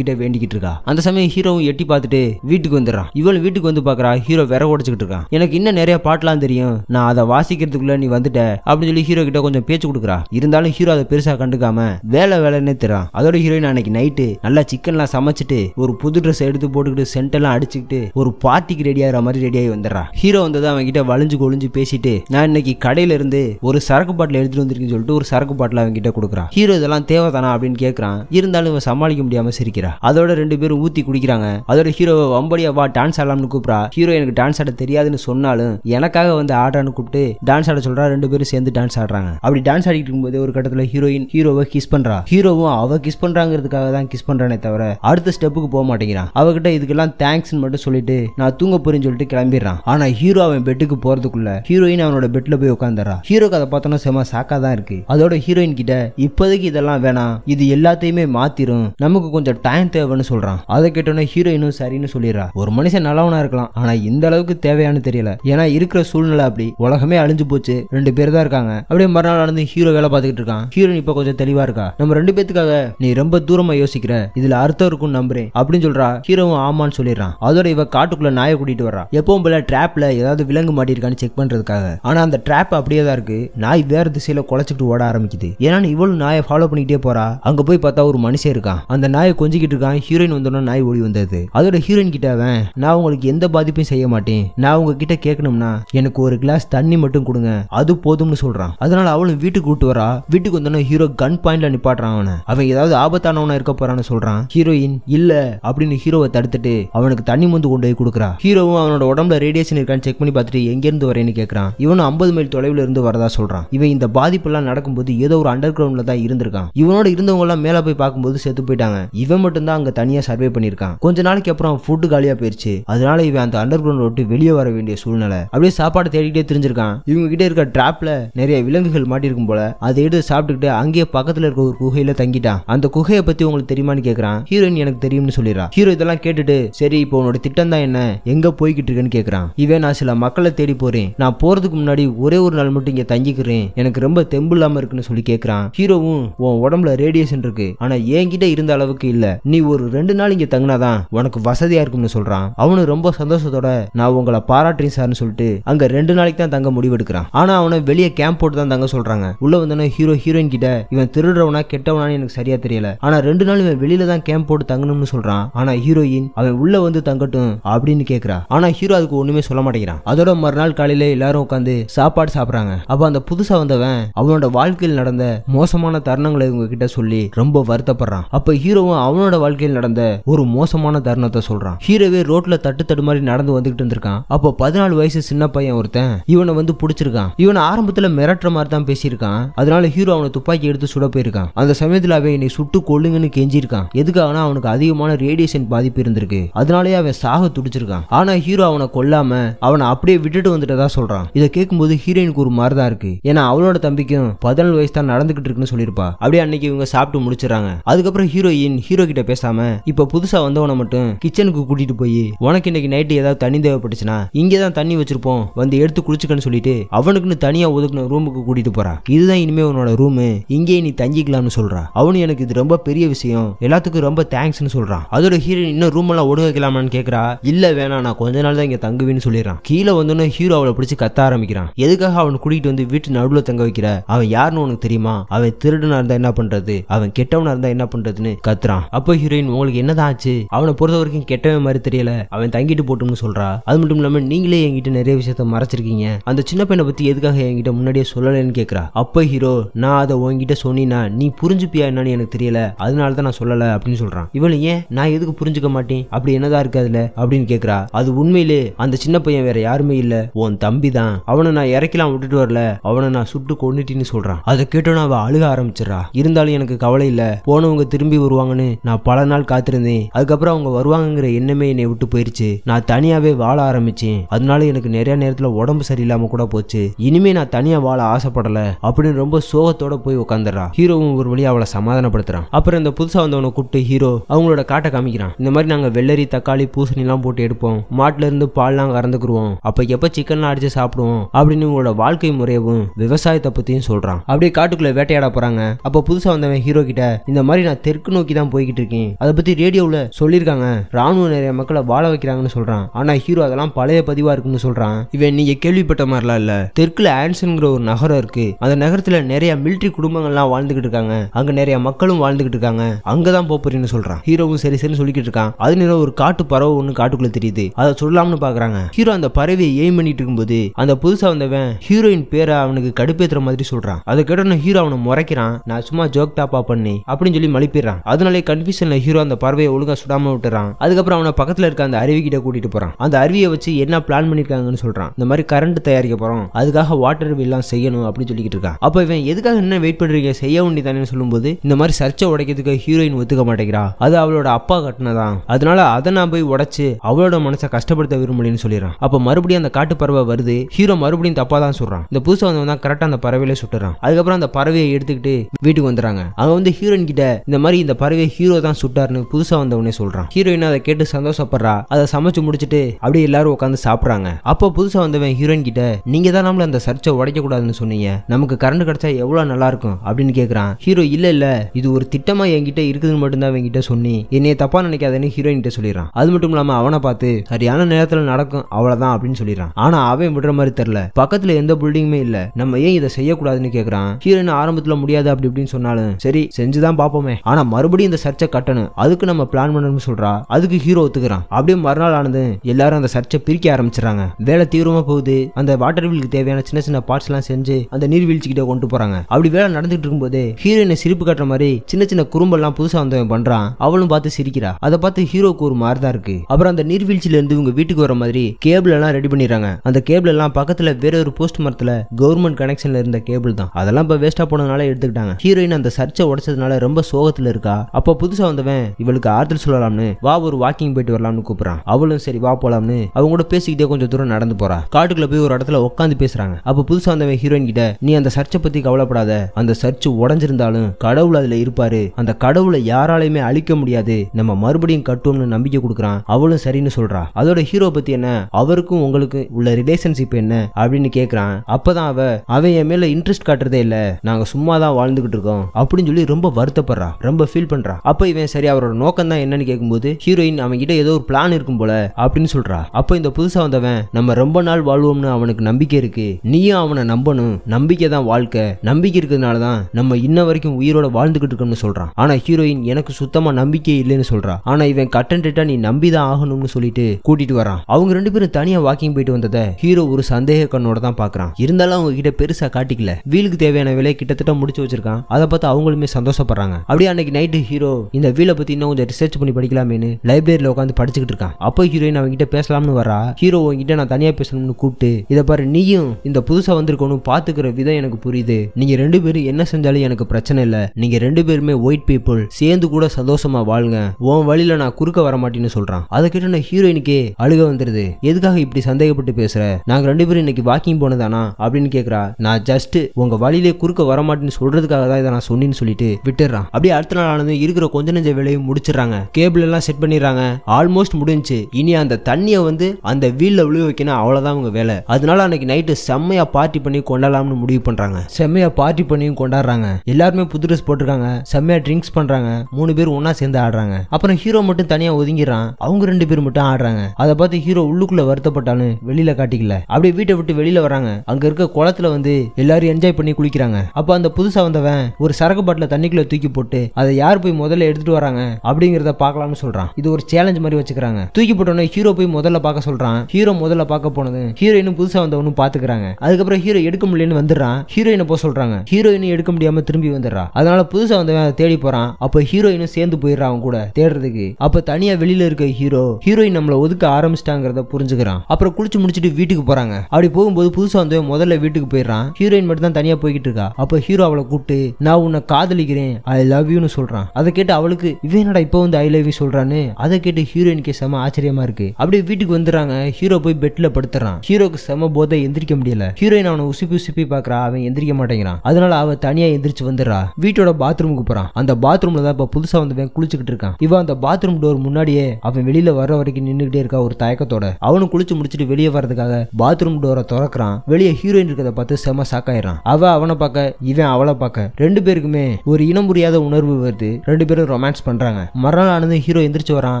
கிட்ட வேண்டிக்கிட்டு இருக்கா அந்த சமயம் ஹீரோவும் எட்டி பார்த்துட்டு வீட்டுக்கு வந்துடுறான் இவள் வீட்டுக்கு வந்து பாக்குறா ஹீரோ விற உடச்சுக்கிட்டு இருக்கான் எனக்கு இன்னும் நிறைய பாட்டுலாம் தெரியும் நான் அதை வாசிக்கிறதுக்குள்ள நீ வந்துட்ட அப்படின்னு சொல்லி ஹீரோ கிட்ட கொஞ்சம் பேச்சு கொடுக்குறா இருந்தாலும் ஹீரோ அதை பெருசா கண்டுக்காம வேலை வேலைன்னு தெரியான் அதோட ஹீரோயின் அன்னைக்கு நைட்டு நல்லா சிக்கன்லாம் சமைச்சிட்டு ஒரு புது ட்ரெஸ் எடுத்து போட்டுக்கிட்டு சென்டெல்லாம் அடிச்சுக்கிட்டு ஒரு பார்ட்டிக்கு ரெடி ஆகிற மாதிரி ரெடி ஆகி வந்துடுறா ஹீரோ வந்தது அவன் கிட்ட வலிஞ்சு கொழிஞ்சு பேசிட்டு நான் இன்னைக்கு கடையில இருந்து ஒரு சரக்கு பாட்டில் எடுத்துட்டு வந்திருக்குன்னு சொல்லிட்டு ஒரு சரக்கு பாட்டில் அவங்க கிட்ட கொடுக்குறான் ஹீரோ இதெல்லாம் தேவை தானா அப்படின்னு கேட்குறான் இருந்தாலும் இவன் சமாளிக்க முடியாம சிரிக்கிறா அதோட ரெண்டு பேரும் ஊத்தி குடிக்கிறாங்க அதோட ஹீரோவை வம்படியா வா டான்ஸ் ஆடலாம்னு கூப்பிடா ஹீரோ எனக்கு டான்ஸ் ஆட தெரியாதுன்னு சொன்னாலும் எனக்காக வந்து ஆடான்னு கூப்பிட்டு டான்ஸ் ஆட சொல்றா ரெண்டு பேரும் சேர்ந்து டான்ஸ் ஆடுறாங்க அப்படி டான்ஸ் ஆடிட்டு இருக்கும்போது ஒரு கட்டத்தில் ஹீரோயின் ஹீரோவை கிஸ் பண்றா ஹீரோவும் அவ கிஸ் பண்றாங்கிறதுக்காக தான் கிஸ் பண்றானே தவிர அடுத்த ஸ்டெப்புக்கு போக மாட்டேங்கிறான் அவகிட்ட இதுக்கெல்லாம் தேங்க்ஸ் மட்டும் சொல்லிட்டு நான் தூங்க போறேன்னு சொல்லிட்டு கிளம்பிடுறான் ஆனா ஹீரோ அவன் பெட்டுக்கு போறதுக்குள்ள ஹீரோயின் அவனோட பெட்ல போய் உட்காந்துறா ஹீரோ ஹீரோ கதை பார்த்தோன்னா செம சாக்கா தான் இருக்கு அதோட ஹீரோயின் கிட்ட இப்போதைக்கு இதெல்லாம் வேணாம் இது எல்லாத்தையுமே மாத்திரும் நமக்கு கொஞ்சம் டைம் தேவைன்னு சொல்றான் அதை கேட்டோன்னா ஹீரோயினும் சரின்னு சொல்லிடுறா ஒரு மனுஷன் நல்லவனா இருக்கலாம் ஆனா இந்த அளவுக்கு தேவையானு தெரியல ஏன்னா இருக்கிற சூழ்நிலை அப்படி உலகமே அழிஞ்சு போச்சு ரெண்டு பேர் தான் இருக்காங்க அப்படியே மறுநாள் நடந்து ஹீரோ வேலை பார்த்துக்கிட்டு இருக்கான் ஹீரோயின் இப்போ கொஞ்சம் தெளிவா இருக்கா நம்ம ரெண்டு பேத்துக்காக நீ ரொம்ப தூரமா யோசிக்கிற இதுல அர்த்தம் இருக்கும் நம்புறேன் அப்படின்னு சொல்றா ஹீரோவும் ஆமான்னு சொல்லிடுறான் அதோட இவ காட்டுக்குள்ள நாயை கூட்டிட்டு வர்றான் எப்பவும் போல டிராப்ல ஏதாவது விலங்கு மாட்டிருக்கான்னு செக் பண்றதுக்காக ஆனா அந்த டிராப் அப்படியே தான் இருக்கு இருக்கு நாய் வேற திசையில குலைச்சிட்டு ஓட ஆரம்பிக்குது ஏன்னா இவ்வளவு நாயை ஃபாலோ பண்ணிக்கிட்டே போறா அங்க போய் பார்த்தா ஒரு மனுஷன் இருக்கான் அந்த நாயை கொஞ்சிக்கிட்டு இருக்கான் ஹீரோயின் வந்தோடனே நாய் ஓடி வந்தது அதோட ஹீரோயின் கிட்ட அவன் நான் உங்களுக்கு எந்த பாதிப்பையும் செய்ய மாட்டேன் நான் உங்ககிட்ட கேட்கணும்னா எனக்கு ஒரு கிளாஸ் தண்ணி மட்டும் கொடுங்க அது போதும்னு சொல்றான் அதனால அவளும் வீட்டுக்கு கூட்டு வரா வீட்டுக்கு வந்தோடனே ஹீரோ கன் பாயிண்ட்ல நிப்பாட்டுறான் அவனை அவன் ஏதாவது ஆபத்தானவனா இருக்க போறான்னு சொல்றான் ஹீரோயின் இல்ல அப்படின்னு ஹீரோவை தடுத்துட்டு அவனுக்கு தண்ணி மந்து கொண்டு போய் கொடுக்குறா ஹீரோவும் அவனோட உடம்புல ரேடியேஷன் இருக்கான்னு செக் பண்ணி பார்த்துட்டு எங்கிருந்து வரேன்னு கேட்கறான் இவனும் ஐம்பது மைல் தொலைவில் இருந்து வரதா இருக்கிறதா சொல்கிறான் இவன் இந்த பாதிப்புலாம் நடக்கும்போது ஏதோ ஒரு அண்டர் கிரவுண்ட்ல தான் இருந்திருக்கான் இவனோட எல்லாம் மேலே போய் பார்க்கும்போது செத்து போயிட்டாங்க இவன் மட்டும்தான் அங்கே தனியாக சர்வே பண்ணியிருக்கான் கொஞ்ச நாளைக்கு அப்புறம் ஃபுட்டு காலியாக போயிடுச்சு அதனால இவன் அந்த அண்டர் கிரவுண்ட் விட்டு வெளியே வர வேண்டிய சூழ்நிலை அப்படியே சாப்பாடு தேடிக்கிட்டே தெரிஞ்சிருக்கான் இவங்க கிட்டே இருக்க ட்ராப்பில் நிறைய விலங்குகள் மாட்டிருக்கும் போல அதை எடுத்து சாப்பிட்டுக்கிட்டு அங்கேயே பக்கத்தில் இருக்க ஒரு குகையில் தங்கிட்டான் அந்த குகையை பற்றி உங்களுக்கு தெரியுமான்னு கேட்குறான் ஹீரோயின் எனக்கு தெரியும்னு சொல்லிடுறா ஹீரோ இதெல்லாம் கேட்டுட்டு சரி இப்போ உன்னோட திட்டம் தான் என்ன எங்கே போய்கிட்டு இருக்கேன்னு கேக்குறான் இவன் நான் சில மக்களை தேடி போகிறேன் நான் போகிறதுக்கு முன்னாடி ஒரே ஒரு நாள் மட்டும் இங்கே தங்கிக்கிறேன் எனக்கு ரொம்ப தெம்பு இல்லாம இருக்குன்னு சொல்லி கேட்கிறான் ஹீரோவும் உன் உடம்புல ரேடியேஷன் இருக்கு ஆனா என்கிட்ட இருந்த அளவுக்கு இல்ல நீ ஒரு ரெண்டு நாள் இங்க தங்கினாதான் உனக்கு வசதியா இருக்கும்னு சொல்றான் அவனு ரொம்ப சந்தோஷத்தோட நான் உங்களை பாராட்டுறேன் சார்னு சொல்லிட்டு அங்க ரெண்டு நாளைக்கு தான் தங்க முடிவெடுக்கிறான் ஆனா அவனை வெளியே கேம்ப் போட்டு தான் தங்க சொல்றாங்க உள்ள வந்தோடனே ஹீரோ ஹீரோயின் கிட்ட இவன் திருடுறவனா கெட்டவனான்னு எனக்கு சரியா தெரியல ஆனா ரெண்டு நாள் இவன் வெளியில தான் கேம்ப் போட்டு தங்கணும்னு சொல்றான் ஆனா ஹீரோயின் அவன் உள்ள வந்து தங்கட்டும் அப்படின்னு கேக்குறா ஆனா ஹீரோ அதுக்கு ஒண்ணுமே சொல்ல மாட்டேங்கிறான் அதோட மறுநாள் காலையில எல்லாரும் உட்காந்து சாப்பாடு சாப்பிடுறாங்க அப்ப அப்போ அந்த புதுசாக வந்தவன் அவனோட வாழ்க்கையில் நடந்த மோசமான தருணங்களை இவங்க கிட்ட சொல்லி ரொம்ப வருத்தப்படுறான் அப்போ ஹீரோவும் அவனோட வாழ்க்கையில் நடந்த ஒரு மோசமான தருணத்தை சொல்றான் ஹீரோவே ரோட்ல தட்டு தடு மாதிரி நடந்து வந்துகிட்டு இருந்திருக்கான் அப்போ பதினாலு வயசு சின்ன பையன் ஒருத்தன் இவனை வந்து பிடிச்சிருக்கான் இவனை ஆரம்பத்தில் மிரட்டுற மாதிரி தான் பேசியிருக்கான் அதனால ஹீரோ அவனை துப்பாக்கி எடுத்து சுட போயிருக்கான் அந்த சமயத்தில் அவன் என்னை சுட்டு கொள்ளுங்கன்னு கெஞ்சிருக்கான் எதுக்காகனா அவனுக்கு அதிகமான ரேடியேஷன் பாதிப்பு இருந்திருக்கு அதனாலே அவன் சாக துடிச்சிருக்கான் ஆனா ஹீரோ அவனை கொல்லாம அவனை அப்படியே விட்டுட்டு வந்துட்டதா சொல்றான் இதை கேட்கும்போது ஹீரோயினுக்கு ஒரு மாதிரி தான் இருக்கு ஏன்னா அவளோட தம்பிக்கும் பதினாலு வயசு தான் நடந்துகிட்டு இருக்குன்னு சொல்லிருப்பா அப்படியே அன்னைக்கு இவங்க சாப்பிட்டு முடிச்சிடறாங்க அதுக்கப்புறம் ஹீரோயின் ஹீரோ கிட்ட பேசாம இப்ப புதுசா வந்தவன மட்டும் கிச்சனுக்கு கூட்டிட்டு போய் உனக்கு இன்னைக்கு நைட்டு ஏதாவது தண்ணி தேவைப்பட்டுச்சுன்னா இங்கே தான் தண்ணி வச்சிருப்போம் வந்து எடுத்து குளிச்சுக்கன்னு சொல்லிட்டு அவனுக்குன்னு தனியா ஒதுக்குன ரூமுக்கு கூட்டிட்டு போறா இதுதான் இனிமே உன்னோட ரூமு இங்கேயே நீ தங்கிக்கலாம்னு சொல்றா அவனு எனக்கு இது ரொம்ப பெரிய விஷயம் எல்லாத்துக்கும் ரொம்ப தேங்க்ஸ்னு சொல்றான் அதோட ஹீரோ இன்னும் ரூம் எல்லாம் ஒடுக்க வைக்கலாமான்னு கேக்குறா இல்ல வேணாம் நான் கொஞ்ச நாள் தான் இங்க தங்குவேன்னு சொல்லிடுறான் கீழே வந்தோன்னு ஹீரோ அவளை பிடிச்சி கத்த ஆரம்பிக்கிறான் எதுக்காக அவன் கூட்டிட்டு வந்து வீட்டு நடுவுல தங்க வைக்கிற அவன் யாருன்னு உனக்கு தெரியுமா அவன் திருடனா இருந்தா என்ன பண்றது அவன் கெட்டவனா இருந்தா என்ன பண்றதுன்னு கத்துறான் அப்போ ஹீரோயின் உங்களுக்கு என்னதான் ஆச்சு அவனை பொறுத்த வரைக்கும் கெட்டவன் மாதிரி தெரியல அவன் தங்கிட்டு போட்டும்னு சொல்றா அது மட்டும் இல்லாம நீங்களே என்கிட்ட நிறைய விஷயத்த மறைச்சிருக்கீங்க அந்த சின்ன பையனை பத்தி எதுக்காக என்கிட்ட முன்னாடியே சொல்லலன்னு கேக்குறா அப்ப ஹீரோ நான் அதை உன்கிட்ட சொன்னா நீ புரிஞ்சுப்பியா என்னன்னு எனக்கு தெரியல அதனால தான் நான் சொல்லல அப்படின்னு சொல்றான் இவன் ஏன் நான் எதுக்கு புரிஞ்சுக்க மாட்டேன் அப்படி என்னதான் இருக்கு அதுல அப்படின்னு கேக்குறா அது உண்மையிலே அந்த சின்ன பையன் வேற யாருமே இல்ல உன் தம்பி தான் அவனை நான் இறக்கலாம் விட்டுட்டு வரல அவனை நான் சுட்டு கொண்டுட்டின்னு சொல்றான் அதை கேட்டோன்னு அவ அழுக ஆரம்பிச்சிடறா இருந்தாலும் எனக்கு கவலை இல்ல போனவங்க திரும்பி வருவாங்கன்னு நான் பல நாள் காத்திருந்தேன் அதுக்கப்புறம் அவங்க வருவாங்கங்கிற எண்ணமே என்னை விட்டு போயிருச்சு நான் தனியாவே வாழ ஆரம்பிச்சேன் அதனால எனக்கு நிறைய நேரத்துல உடம்பு சரியில்லாம கூட போச்சு இனிமே நான் தனியா வாழ ஆசைப்படல அப்படின்னு ரொம்ப சோகத்தோட போய் உட்காந்துடுறா ஹீரோவும் ஒரு வழியா அவளை சமாதானப்படுத்துறான் அப்புறம் இந்த புதுசா வந்தவனை கூப்பிட்டு ஹீரோ அவங்களோட காட்டை காமிக்கிறான் இந்த மாதிரி நாங்க வெள்ளரி தக்காளி பூசணிலாம் போட்டு எடுப்போம் மாட்டுல இருந்து பால்லாம் கறந்துக்குருவோம் அப்ப எப்ப சிக்கன்லாம் அடிச்சு சாப்பிடுவோம் அப்படின்னு உங்களோட வாழ்க்கை முறை முறையவும் விவசாயத்தை பத்தியும் சொல்றான் அப்படியே காட்டுக்குள்ள வேட்டையாட போறாங்க அப்போ புதுசா வந்தவன் ஹீரோ கிட்ட இந்த மாதிரி நான் தெற்கு நோக்கி தான் போய்கிட்டு இருக்கேன் அதை பத்தி ரேடியோவில் சொல்லியிருக்காங்க ராணுவ நிறைய மக்களை வாழ வைக்கிறாங்கன்னு சொல்றான் ஆனா ஹீரோ அதெல்லாம் பழைய பதிவா இருக்குன்னு சொல்றான் இவன் நீங்க கேள்விப்பட்ட மாதிரிலாம் இல்ல தெற்குல ஆன்சன்ங்கிற ஒரு நகரம் இருக்கு அந்த நகரத்துல நிறைய மிலிட்ரி குடும்பங்கள்லாம் வாழ்ந்துகிட்டு இருக்காங்க அங்க நிறைய மக்களும் வாழ்ந்துகிட்டு இருக்காங்க அங்கதான் போறேன்னு சொல்றான் ஹீரோவும் சரி சரி சொல்லிக்கிட்டு இருக்கான் அது நேரம் ஒரு காட்டு பறவை ஒன்னு காட்டுக்குள்ள தெரியுது அதை சொல்லலாம்னு பாக்குறாங்க ஹீரோ அந்த பறவையை எய்ம் பண்ணிட்டு இருக்கும்போது அந்த புதுசா வந்தவன் ஹீரோயின் பேர் வேற அவனுக்கு கடுப்பேத்துற மாதிரி சொல்றான் அதை கேட்ட ஹீரோ அவனை முறைக்கிறான் நான் சும்மா ஜோக் டாப்பா பண்ணி அப்படின்னு சொல்லி மழுப்பிடுறான் அதனாலே கன்ஃபியூஷன்ல ஹீரோ அந்த பறவையை ஒழுங்கா சுடாம விட்டுறான் அதுக்கப்புறம் அவனை பக்கத்துல இருக்க அந்த அருவி கிட்ட கூட்டிட்டு போறான் அந்த அருவியை வச்சு என்ன பிளான் பண்ணிருக்காங்கன்னு சொல்றான் இந்த மாதிரி கரண்ட் தயாரிக்க போறோம் அதுக்காக வாட்டர் எல்லாம் செய்யணும் அப்படின்னு சொல்லிக்கிட்டு இருக்கான் அப்ப இவன் எதுக்காக என்ன வெயிட் பண்றீங்க செய்ய வேண்டியதானே சொல்லும்போது இந்த மாதிரி சர்ச்சை உடைக்கிறதுக்கு ஹீரோயின் ஒத்துக்க மாட்டேங்கிறா அது அவளோட அப்பா கட்டினதான் அதனால அதை நான் போய் உடைச்சு அவளோட மனசை கஷ்டப்படுத்த விரும்பலன்னு சொல்லிடுறான் அப்ப மறுபடியும் அந்த காட்டு பறவை வருது ஹீரோ மறுபடியும் தப்பா தான் சொல்றான் இந்த புதுசாக வந்தவன் தான் கரெக்டாக அந்த பறவையில சுட்டுறான் அதுக்கப்புறம் அந்த பறவையை எடுத்துக்கிட்டு வீட்டுக்கு வந்துடுறாங்க அவன் வந்து ஹீரோயின் கிட்ட இந்த மாதிரி இந்த பறவையை ஹீரோ தான் சுட்டாருன்னு புதுசாக வந்தவனே சொல்கிறான் ஹீரோயின் அதை கேட்டு சந்தோஷப்படுறா அதை சமைச்சு முடிச்சுட்டு அப்படியே எல்லாரும் உட்காந்து சாப்பிட்றாங்க அப்போ புதுசாக வந்தவன் ஹீரோயின் கிட்ட நீங்கள் தான் நம்மள அந்த சர்ச்சை உடைக்க கூடாதுன்னு சொன்னீங்க நமக்கு கரண்ட் கிடைச்சா எவ்வளோ நல்லா இருக்கும் அப்படின்னு கேட்குறான் ஹீரோ இல்லை இல்லை இது ஒரு திட்டமாக என்கிட்ட இருக்குதுன்னு மட்டும்தான் கிட்ட சொன்னி என்னைய தப்பாக நினைக்காதேன்னு கிட்ட சொல்லிடுறான் அது மட்டும் இல்லாமல் அவனை பார்த்து சரியான நேரத்தில் நடக்கும் அவ்வளவுதான் அப்படின்னு சொல்லிடுறான் ஆனால் அவன் விடுற மாதிரி தெரில பக்கத்தில் எந்த பில்டிங்குமே இல்லை நம்ம ஏன் இதை செய்யக்கூடாதுன்னு கேட்கறான் ஹீரோயின் ஆரம்பத்துல முடியாது அப்படி இப்படின்னு சொன்னாலும் சரி செஞ்சுதான் பார்ப்போமே ஆனா மறுபடியும் இந்த சர்ச்சை கட்டணும் அதுக்கு நம்ம பிளான் பண்ணணும்னு சொல்றா அதுக்கு ஹீரோ ஒத்துக்கிறான் அப்படியே மறுநாள் ஆனது எல்லாரும் அந்த சர்ச்சை பிரிக்க ஆரம்பிச்சிடறாங்க வேலை தீவிரமா போகுது அந்த வாட்டர் வீலுக்கு தேவையான சின்ன சின்ன பார்ட்ஸ் எல்லாம் செஞ்சு அந்த நீர்வீழ்ச்சிக்கிட்ட கொண்டு போறாங்க அப்படி வேலை நடந்துட்டு இருக்கும்போது ஹீரோயினை சிரிப்பு கட்டுற மாதிரி சின்ன சின்ன குறும்பெல்லாம் புதுசா வந்தவன் பண்றான் அவளும் பார்த்து சிரிக்கிறா அதை பார்த்து ஹீரோக்கு ஒரு மாதிரி தான் இருக்கு அப்புறம் அந்த நீர்வீழ்ச்சியில இருந்து இவங்க வீட்டுக்கு வர மாதிரி கேபிள் எல்லாம் ரெடி பண்ணிடுறாங்க அந்த கேபிள் எல்லாம் பக்கத்துல வேற ஒரு போஸ்ட் மரத்துல கவர்மெண்ட் கனெக்ஷன்ல இருந்த கேபிள் தான் அதெல்லாம் இப்ப வேஸ்டா போனதுனால எடுத்துக்கிட்டாங்க ஹீரோயின் அந்த சர்ச்சை உடச்சதுனால ரொம்ப சோகத்துல இருக்கா அப்போ புதுசா வந்தவன் இவளுக்கு ஆறுதல் சொல்லலாம்னு வா ஒரு வாக்கிங் போயிட்டு வரலாம்னு கூப்பிடறான் அவளும் சரி வா போலாம்னு அவங்க கூட பேசிக்கிட்டே கொஞ்சம் தூரம் நடந்து போறா காட்டுக்குள்ள போய் ஒரு இடத்துல உட்காந்து பேசுறாங்க அப்போ புதுசா வந்தவன் ஹீரோயின் கிட்ட நீ அந்த சர்ச்சை பத்தி கவலைப்படாத அந்த சர்ச்சு உடஞ்சிருந்தாலும் கடவுள் அதுல இருப்பாரு அந்த கடவுளை யாராலையுமே அழிக்க முடியாது நம்ம மறுபடியும் கட்டுவோம்னு நம்பிக்கை கொடுக்குறான் அவளும் சரின்னு சொல்றா அதோட ஹீரோ பத்தி என்ன அவருக்கும் உங்களுக்கு உள்ள ரிலேஷன்ஷிப் என்ன அப்படின்னு கேக்குறான் அப்ப இப்போதான் அவ அவ என் மேல இன்ட்ரெஸ்ட் காட்டுறதே இல்ல நாங்க சும்மா தான் வாழ்ந்துகிட்டு இருக்கோம் அப்படின்னு சொல்லி ரொம்ப வருத்தப்படுறா ரொம்ப ஃபீல் பண்றா அப்ப இவன் சரி அவரோட நோக்கம் தான் என்னன்னு கேட்கும்போது ஹீரோயின் அவன் கிட்ட ஏதோ ஒரு பிளான் இருக்கும் போல அப்படின்னு சொல்றா அப்ப இந்த புதுசா வந்தவன் நம்ம ரொம்ப நாள் வாழ்வோம்னு அவனுக்கு நம்பிக்கை இருக்கு நீயும் அவனை நம்பணும் நம்பிக்கை தான் வாழ்க்கை நம்பிக்கை இருக்கிறதுனாலதான் நம்ம இன்ன வரைக்கும் உயிரோட வாழ்ந்துகிட்டு இருக்கோம்னு சொல்றான் ஆனா ஹீரோயின் எனக்கு சுத்தமா நம்பிக்கை இல்லைன்னு சொல்றா ஆனா இவன் கட்டன் நீ நம்பி தான் ஆகணும்னு சொல்லிட்டு கூட்டிட்டு வரான் அவங்க ரெண்டு பேரும் தனியா வாக்கிங் போயிட்டு வந்ததை ஹீரோ ஒரு சந்தேக கண்ணோட தான் பாக்குறான் இருந்த இருந்தாலும் அவங்க கிட்ட பெருசா காட்டிக்கல வீலுக்கு தேவையான விலை கிட்டத்தட்ட முடிச்சு வச்சிருக்கான் அதை பார்த்து அவங்களுமே சந்தோஷப்படுறாங்க அப்படியே அன்னைக்கு நைட்டு ஹீரோ இந்த வீலை பத்தி இன்னும் கொஞ்சம் ரிசர்ச் பண்ணி படிக்கலாமேனு லைப்ரரியில உட்காந்து படிச்சுக்கிட்டு இருக்கான் அப்போ ஹீரோயின் அவங்க கிட்ட பேசலாம்னு வரா ஹீரோ உங்ககிட்ட நான் தனியா பேசணும்னு கூப்பிட்டு இதை பாரு நீயும் இந்த புதுசா வந்திருக்கணும் பாத்துக்கிற விதம் எனக்கு புரியுது நீங்க ரெண்டு பேரும் என்ன செஞ்சாலும் எனக்கு பிரச்சனை இல்லை நீங்க ரெண்டு பேருமே ஒயிட் பீப்புள் சேர்ந்து கூட சந்தோஷமா வாழுங்க உன் வழியில நான் குறுக்க வர மாட்டேன்னு சொல்றான் அதை கிட்ட நான் ஹீரோயினுக்கே அழுக வந்துருது எதுக்காக இப்படி சந்தேகப்பட்டு பேசுற நாங்க ரெண்டு பேரும் இன்னைக்கு வாக்கிங் போனதானா அப்படின்னு கேட்குறா நான் ஜஸ்ட் உங்க வழியிலே குறுக்க வரமாட்டேன்னு சொல்றதுக்காக தான் இதை நான் சொன்னேன்னு சொல்லிட்டு விட்டுறான் அப்படியே அடுத்த நாள் ஆனது இருக்கிற கொஞ்ச நஞ்ச வேலையும் முடிச்சிடறாங்க கேபிள் எல்லாம் செட் பண்ணிடுறாங்க ஆல்மோஸ்ட் முடிஞ்சு இனி அந்த தண்ணியை வந்து அந்த வீல்ல விழுக வைக்கணும் அவ்வளவுதான் அவங்க வேலை அதனால அன்னைக்கு நைட்டு செம்மையா பார்ட்டி பண்ணி கொண்டாடலாம்னு முடிவு பண்றாங்க செம்மையா பார்ட்டி பண்ணியும் கொண்டாடுறாங்க எல்லாருமே புது ட்ரெஸ் போட்டிருக்காங்க செம்மையா ட்ரிங்க்ஸ் பண்றாங்க மூணு பேர் ஒன்னா சேர்ந்து ஆடுறாங்க அப்புறம் ஹீரோ மட்டும் தனியா ஒதுங்கிறான் அவங்க ரெண்டு பேர் மட்டும் ஆடுறாங்க அதை பார்த்து ஹீரோ உள்ளுக்குள்ள வருத்தப்பட்டாலும் வெளியில காட்டிக்கல அப்படியே வீட்டை விட்டு வெளியில வராங்க அங்க இருக்க இருக்க குளத்துல வந்து எல்லாரும் என்ஜாய் பண்ணி குளிக்கிறாங்க அப்ப அந்த புதுசா வந்தவன் ஒரு சரக்கு பாட்டில தண்ணிக்குள்ள தூக்கி போட்டு அதை யார் போய் முதல்ல எடுத்துட்டு வராங்க அப்படிங்கறத பாக்கலாம்னு சொல்றான் இது ஒரு சேலஞ்ச் மாதிரி வச்சுக்கிறாங்க தூக்கி போட்டவன ஹீரோ போய் முதல்ல பார்க்க சொல்றான் ஹீரோ முதல்ல பார்க்க போனது ஹீரோயினும் புதுசா வந்தவனும் பாத்துக்கிறாங்க அதுக்கப்புறம் ஹீரோ எடுக்க முடியலன்னு வந்துடுறான் ஹீரோயினை போக சொல்றாங்க ஹீரோயினும் எடுக்க முடியாம திரும்பி வந்துடுறா அதனால புதுசா வந்தவன் அதை தேடி போறான் அப்ப ஹீரோயினும் சேர்ந்து போயிடுறான் அவன் கூட தேடுறதுக்கு அப்ப தனியா வெளியில இருக்க ஹீரோ ஹீரோயின் நம்மள ஒதுக்க ஆரம்பிச்சிட்டாங்கிறத புரிஞ்சுக்கிறான் அப்புறம் குளிச்சு முடிச்சுட்டு வீட்டுக்கு போறாங்க அப்படி போகும்போது புதுசா வந்தவன் முதல்ல புள்ள வீட்டுக்கு போயிடுறான் ஹீரோயின் மட்டும் தான் தனியா போய்கிட்டு இருக்கா அப்ப ஹீரோ அவளை கூப்பிட்டு நான் உன்னை காதலிக்கிறேன் ஐ லவ் யூன்னு சொல்றான் அதை கேட்டு அவளுக்கு இவனடா இப்போ வந்து ஐ லவ் யூ சொல்றான்னு அதை கேட்டு ஹீரோயினுக்கு செம ஆச்சரியமா இருக்கு அப்படியே வீட்டுக்கு வந்துடுறாங்க ஹீரோ போய் பெட்ல படுத்துறான் ஹீரோக்கு செம போதை எந்திரிக்க முடியல ஹீரோயின் அவனை உசுப்பி உசுப்பி பாக்குறா அவன் எந்திரிக்க மாட்டேங்கிறான் அதனால அவ தனியா எந்திரிச்சு வந்துடுறா வீட்டோட பாத்ரூமுக்கு போறான் அந்த பாத்ரூம்ல தான் இப்ப புதுசா வந்தவன் குளிச்சுக்கிட்டு இருக்கான் இவன் அந்த பாத்ரூம் டோர் முன்னாடியே அவன் வெளியில வர வரைக்கும் நின்றுகிட்டே இருக்கா ஒரு தயக்கத்தோட அவனும் குளிச்சு முடிச்சுட்டு வெளியே வரதுக்காக பாத்ரூம் டோரை திறக்கிறான் வெளியே ஹீரோயின் இருக்கிறத பார்த்து செம சாக்காயிடறான் அவ அவனை பார்க்க இவன் அவளை பார்க்க ரெண்டு பேருக்குமே ஒரு இனம் புரியாத உணர்வு வருது ரெண்டு பேரும் ரொமான்ஸ் பண்றாங்க மறுநாள் ஆனது ஹீரோ எந்திரிச்சு வரான்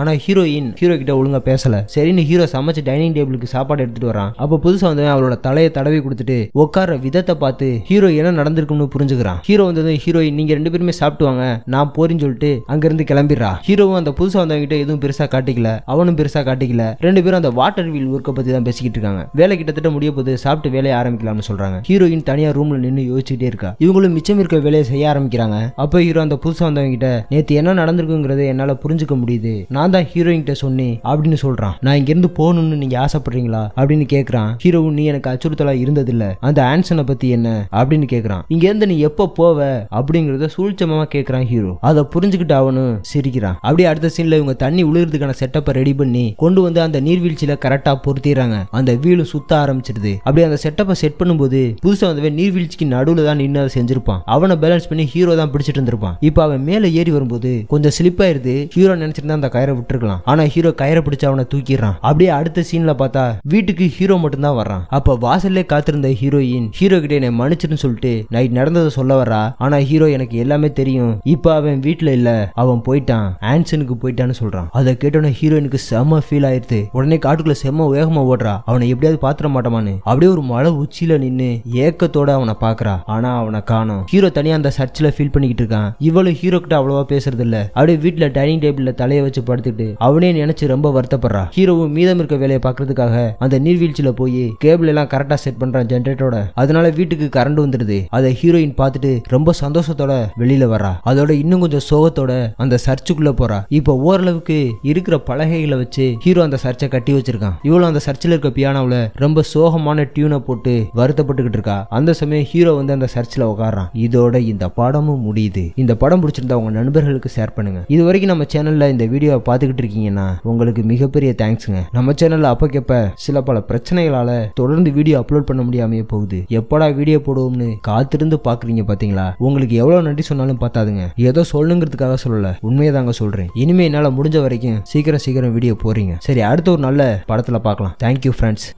ஆனா ஹீரோயின் ஹீரோ கிட்ட ஒழுங்கா பேசல சரின்னு ஹீரோ சமைச்சு டைனிங் டேபிளுக்கு சாப்பாடு எடுத்துட்டு வரான் அப்ப புதுசா வந்தவன் அவளோட தலையை தடவி கொடுத்துட்டு உட்கார விதத்தை பார்த்து ஹீரோ என்ன நடந்திருக்கும்னு புரிஞ்சுக்கிறான் ஹீரோ வந்தது ஹீரோயின் நீங்க ரெண்டு பேருமே சாப்பிட்டு வாங்க நான் போறேன்னு சொல்லிட்டு அங்கிருந்து கிளம்பிடுறா ஹீரோவும் அந்த புதுசா வந்தவங்க கிட்ட எதுவும் பெருசா காட்டிக்கல அவனும் பெருசா காட்டிக்கல ரெண்டு பேரும் அந்த வாட்டர் வீல் ஒர்க்கை பத்தி தான் பேசிக்கிட்டு இருக்காங்க வேலை கிட்டத்தட்ட முடிய போது சாப்பிட்டு வேலையை ஆரம்பி ஆரம்பிக்கலாம்னு சொல்றாங்க ஹீரோயின் தனியா ரூம்ல நின்று யோசிச்சுட்டே இருக்கா இவங்களும் மிச்சம் இருக்க வேலையை செய்ய ஆரம்பிக்கிறாங்க அப்ப ஹீரோ அந்த புதுசா வந்தவங்க கிட்ட நேத்து என்ன நடந்திருக்குங்கிறத என்னால புரிஞ்சுக்க முடியுது நான் தான் ஹீரோயின் கிட்ட சொன்னேன் அப்படின்னு சொல்றான் நான் இங்க இருந்து போகணும்னு நீங்க ஆசைப்படுறீங்களா அப்படின்னு கேக்குறான் ஹீரோவும் நீ எனக்கு அச்சுறுத்தலா இருந்தது இல்ல அந்த ஆன்சனை பத்தி என்ன அப்படின்னு கேக்குறான் இங்க இருந்து நீ எப்ப போவ அப்படிங்கறத சூழ்ச்சமா கேக்குறான் ஹீரோ அதை புரிஞ்சுக்கிட்டு அவனும் சிரிக்கிறான் அப்படியே அடுத்த சீன்ல இவங்க தண்ணி உழுகிறதுக்கான செட்டப்பை ரெடி பண்ணி கொண்டு வந்து அந்த நீர்வீழ்ச்சியில கரெக்டா பொருத்திடுறாங்க அந்த வீலும் சுத்த ஆரம்பிச்சிருது அப்படியே அந்த செட்டப்பை செட் பண்ணும்போது புதுசாக வந்தவன் நீர்வீழ்ச்சிக்கு நடுவில் தான் நின்று அதை செஞ்சிருப்பான் அவனை பேலன்ஸ் பண்ணி ஹீரோ தான் பிடிச்சிட்டு இருந்திருப்பான் இப்போ அவன் மேலே ஏறி வரும்போது கொஞ்சம் ஸ்லிப் ஆயிருது ஹீரோ நினைச்சிருந்தா அந்த கயிறை விட்டுருக்கலாம் ஆனா ஹீரோ கயிறை பிடிச்சு அவனை தூக்கிடுறான் அப்படியே அடுத்த சீன்ல பார்த்தா வீட்டுக்கு ஹீரோ மட்டும்தான் வர்றான் அப்ப வாசல்லே காத்திருந்த ஹீரோயின் ஹீரோ கிட்ட என்னை மன்னிச்சிருன்னு சொல்லிட்டு நைட் நடந்ததை சொல்ல வர்றா ஆனா ஹீரோ எனக்கு எல்லாமே தெரியும் இப்போ அவன் வீட்டுல இல்ல அவன் போயிட்டான் ஆன்சனுக்கு போயிட்டான்னு சொல்றான் அதை கேட்டோன்னே ஹீரோயினுக்கு செம ஃபீல் ஆயிருது உடனே காட்டுக்குள்ள செம்ம வேகமா ஓடுறா அவனை எப்படியாவது பாத்திர மாட்டமானு அப்படியே ஒரு மழை உச்சியில நின்னு ஏக்கத்தோட அவனை பாக்குறா ஆனா அவனை காணும் ஹீரோ தனியா அந்த சர்ச்சில் ஃபீல் பண்ணிக்கிட்டு இருக்கான் இவளும் ஹீரோ கிட்ட அவ்வளவா பேசுறது இல்ல அப்படியே வீட்டுல டைனிங் டேபிள்ல தலைய வச்சு படுத்துட்டு அவனே நினைச்சு ரொம்ப வருத்தப்படுறா ஹீரோவும் மீதம் இருக்க வேலையை பாக்குறதுக்காக அந்த நீர்வீழ்ச்சியில போய் கேபிள் எல்லாம் கரெக்டா செட் பண்றான் ஜென்ரேட்டரோட அதனால வீட்டுக்கு கரண்ட் வந்துடுது அதை ஹீரோயின் பார்த்துட்டு ரொம்ப சந்தோஷத்தோட வெளியில வர்றா அதோட இன்னும் கொஞ்சம் சோகத்தோட அந்த சர்ச்சுக்குள்ள போறா இப்போ ஓரளவுக்கு இருக்கிற பலகைகளை வச்சு ஹீரோ அந்த சர்ச்சை கட்டி வச்சிருக்கான் இவ்வளவு அந்த சர்ச்சில் இருக்க பியானோவில் ரொம்ப சோகமான டியூனை போட்டு வருத்தப்பட்டுக்கிட்டு இருக்கா அந்த சமயம் ஹீரோ வந்து அந்த சர்ச்சில் உட்காடுறான் இதோட இந்த படமும் முடியுது இந்த படம் பிடிச்சிருந்தா உங்க நண்பர்களுக்கு ஷேர் பண்ணுங்க இது வரைக்கும் நம்ம சேனல்ல இந்த வீடியோவை பார்த்துக்கிட்டு இருக்கீங்கன்னா உங்களுக்கு மிகப்பெரிய தேங்க்ஸுங்க நம்ம சேனல்ல அப்பக்கப்ப சில பல பிரச்சனைகளால தொடர்ந்து வீடியோ அப்லோட் பண்ண முடியாமையே போகுது எப்படா வீடியோ போடுவோம்னு காத்திருந்து பாக்குறீங்க பாத்தீங்களா உங்களுக்கு எவ்வளவு நன்றி சொன்னாலும் பார்த்தாதுங்க ஏதோ சொல்லுங்கிறதுக்காக சொல்லல உண்மையை தாங்க சொல்றேன் இனிமே என்னால் முடிஞ்ச வரைக்கும் சீக்கிரம் சீக்கிரம் வீடியோ போறீங்க சரி அடுத்த ஒரு நல்ல படத்தில் பார்க்கலாம் தேங்க்யூ ஃப்ரெண்ட்ஸ்